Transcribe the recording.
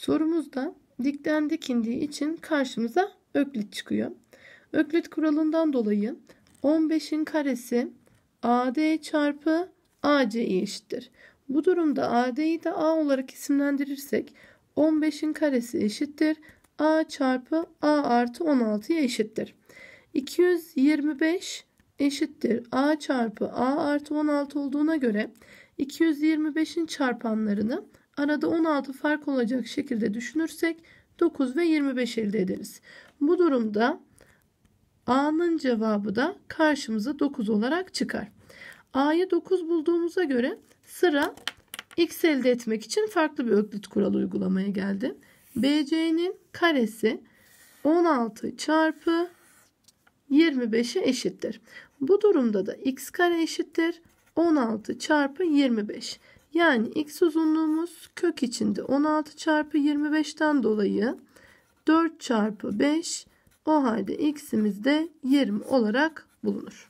Sorumuzda dikten dikindiği için karşımıza öklit çıkıyor. Öklit kuralından dolayı 15'in karesi AD çarpı AC'ye eşittir. Bu durumda AD'yi de A olarak isimlendirirsek 15'in karesi eşittir. A çarpı A artı 16'ya eşittir. 225 eşittir. A çarpı A artı 16 olduğuna göre 225'in çarpanlarını Arada 16 fark olacak şekilde düşünürsek 9 ve 25 elde ederiz. Bu durumda A'nın cevabı da karşımıza 9 olarak çıkar. A'yı 9 bulduğumuza göre sıra X elde etmek için farklı bir öklit kuralı uygulamaya geldi. BC'nin karesi 16 çarpı 25'e eşittir. Bu durumda da x kare eşittir 16 çarpı 25. Yani x uzunluğumuz kök içinde 16 çarpı 25'ten dolayı 4 çarpı 5 o halde x'imiz de 20 olarak bulunur.